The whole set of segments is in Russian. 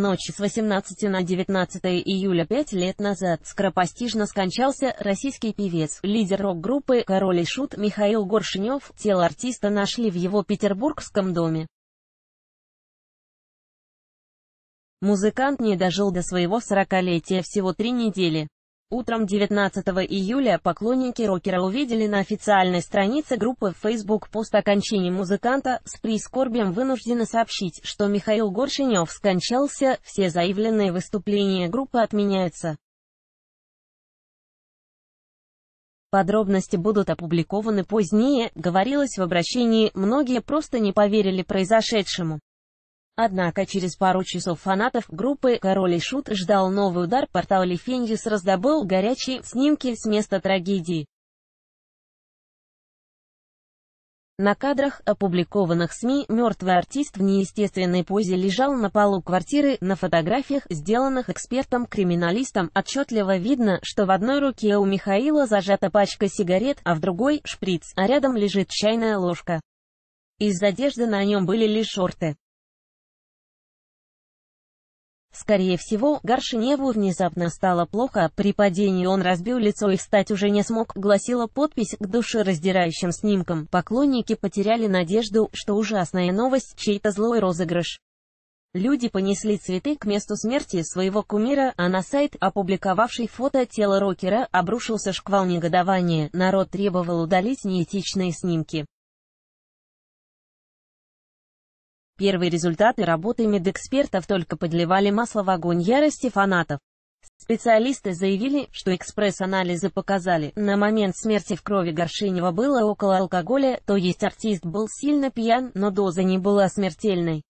ночь с 18 на 19 июля пять лет назад скоропостижно скончался российский певец, лидер рок-группы «Король и Шут» Михаил Горшнев. Тело артиста нашли в его петербургском доме. Музыкант не дожил до своего сорокалетия всего три недели. Утром 19 июля поклонники рокера увидели на официальной странице группы в Facebook пост о кончине музыканта, с прискорбием вынуждены сообщить, что Михаил Горшинев скончался, все заявленные выступления группы отменяются. Подробности будут опубликованы позднее, говорилось в обращении, многие просто не поверили произошедшему. Однако через пару часов фанатов группы «Король и Шут» ждал новый удар, портал Лифеньюс раздобыл горячие снимки с места трагедии. На кадрах, опубликованных СМИ, мертвый артист в неестественной позе лежал на полу квартиры, на фотографиях, сделанных экспертом-криминалистом, отчетливо видно, что в одной руке у Михаила зажата пачка сигарет, а в другой — шприц, а рядом лежит чайная ложка. Из одежды на нем были лишь шорты. Скорее всего, Горшиневу внезапно стало плохо, при падении он разбил лицо и встать уже не смог, гласила подпись к душераздирающим снимкам. Поклонники потеряли надежду, что ужасная новость, чей-то злой розыгрыш. Люди понесли цветы к месту смерти своего кумира, а на сайт, опубликовавший фото тела рокера, обрушился шквал негодования. Народ требовал удалить неэтичные снимки. Первые результаты работы медэкспертов только подливали масло в огонь ярости фанатов. Специалисты заявили, что экспресс-анализы показали, на момент смерти в крови Горшинева было около алкоголя, то есть артист был сильно пьян, но доза не была смертельной.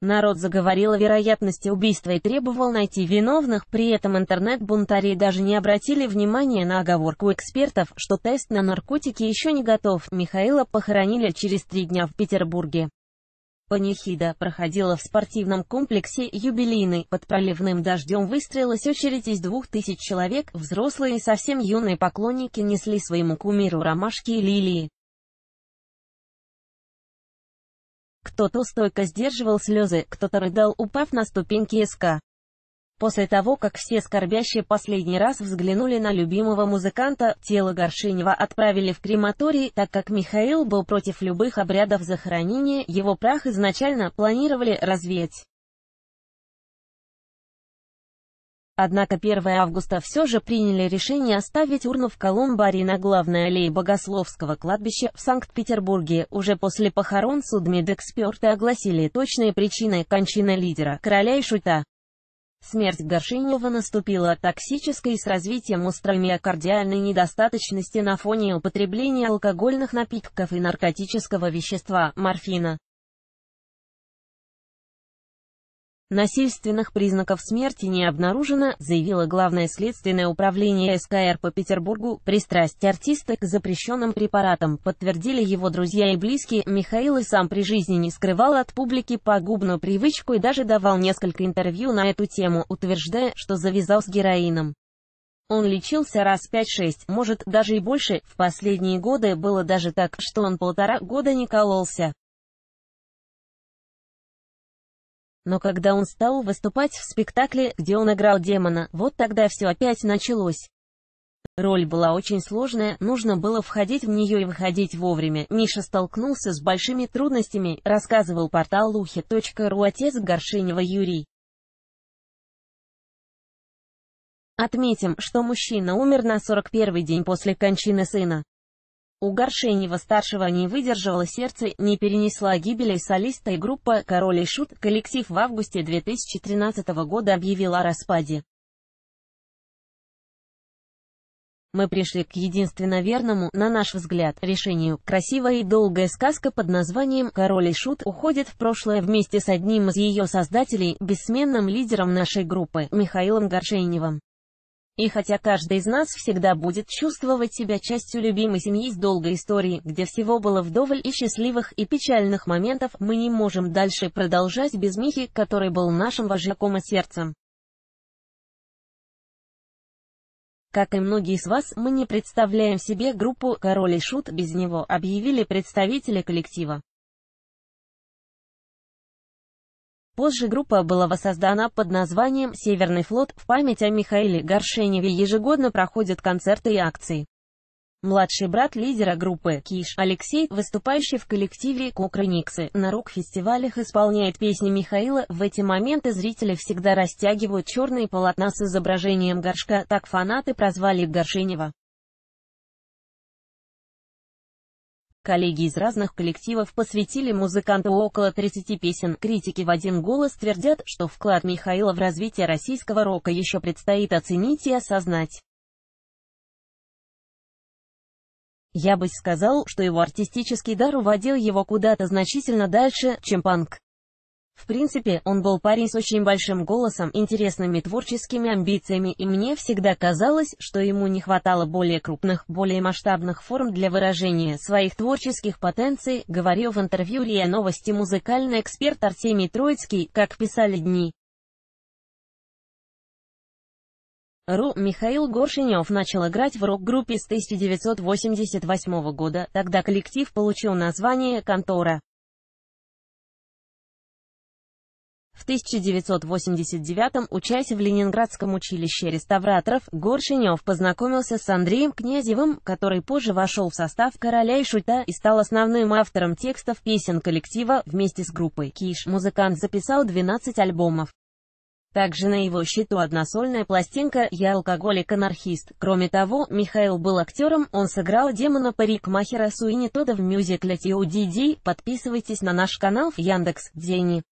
Народ заговорил о вероятности убийства и требовал найти виновных, при этом интернет-бунтари даже не обратили внимания на оговорку экспертов, что тест на наркотики еще не готов. Михаила похоронили через три дня в Петербурге. Панихида проходила в спортивном комплексе «Юбилейный». Под проливным дождем выстроилась очередь из двух тысяч человек. Взрослые и совсем юные поклонники несли своему кумиру ромашки и лилии. Кто-то стойко сдерживал слезы, кто-то рыдал, упав на ступеньки СК. После того, как все скорбящие последний раз взглянули на любимого музыканта, тело Горшинева отправили в крематорий, так как Михаил был против любых обрядов захоронения, его прах изначально планировали развеять. Однако 1 августа все же приняли решение оставить урну в колумбарии на главной аллее Богословского кладбища в Санкт-Петербурге. Уже после похорон судмедэксперты огласили точные причины кончины лидера, короля и шута. Смерть Горшинева наступила от токсической с развитием острой миокардиальной недостаточности на фоне употребления алкогольных напитков и наркотического вещества, морфина. Насильственных признаков смерти не обнаружено, заявило Главное следственное управление СКР по Петербургу. Пристрасть артиста к запрещенным препаратам подтвердили его друзья и близкие. Михаил и сам при жизни не скрывал от публики погубную привычку и даже давал несколько интервью на эту тему, утверждая, что завязал с героином. Он лечился раз 5-6, может, даже и больше, в последние годы было даже так, что он полтора года не кололся. Но когда он стал выступать в спектакле, где он играл демона, вот тогда все опять началось. Роль была очень сложная, нужно было входить в нее и выходить вовремя. Миша столкнулся с большими трудностями, рассказывал портал Лухи.ру отец Горшинева Юрий. Отметим, что мужчина умер на 41-й день после кончины сына. У Горшенева-старшего не выдержало сердце, не перенесла гибели солиста и группа «Король и Шут». Коллектив в августе 2013 года объявил о распаде. Мы пришли к единственно верному, на наш взгляд, решению. Красивая и долгая сказка под названием «Король и Шут» уходит в прошлое вместе с одним из ее создателей, бессменным лидером нашей группы, Михаилом Горшеневым. И хотя каждый из нас всегда будет чувствовать себя частью любимой семьи с долгой историей, где всего было вдоволь и счастливых, и печальных моментов, мы не можем дальше продолжать без Михи, который был нашим вожаком и сердцем. Как и многие из вас, мы не представляем себе группу «Король и Шут» без него, объявили представители коллектива. Позже группа была воссоздана под названием «Северный флот» в память о Михаиле Горшеневе ежегодно проходят концерты и акции. Младший брат лидера группы Киш Алексей, выступающий в коллективе Кукрыниксы, на рок-фестивалях исполняет песни Михаила. В эти моменты зрители всегда растягивают черные полотна с изображением горшка, так фанаты прозвали Горшенева. Коллеги из разных коллективов посвятили музыканту около 30 песен. Критики в один голос твердят, что вклад Михаила в развитие российского рока еще предстоит оценить и осознать. Я бы сказал, что его артистический дар уводил его куда-то значительно дальше, чем панк. В принципе, он был парень с очень большим голосом, интересными творческими амбициями, и мне всегда казалось, что ему не хватало более крупных, более масштабных форм для выражения своих творческих потенций, говорил в интервью РИА Новости музыкальный эксперт Артемий Троицкий, как писали дни. Ру Михаил Горшинев начал играть в рок-группе с 1988 года, тогда коллектив получил название «Контора». 1989-м, учась в Ленинградском училище реставраторов, Горшенев познакомился с Андреем Князевым, который позже вошел в состав «Короля и Шута» и стал основным автором текстов песен коллектива вместе с группой «Киш». Музыкант записал 12 альбомов. Также на его счету одна сольная пластинка «Я алкоголик-анархист». Кроме того, Михаил был актером, он сыграл демона парикмахера Суини Тода в мюзикле T.O.D.D. Подписывайтесь на наш канал в Яндекс.Дзене.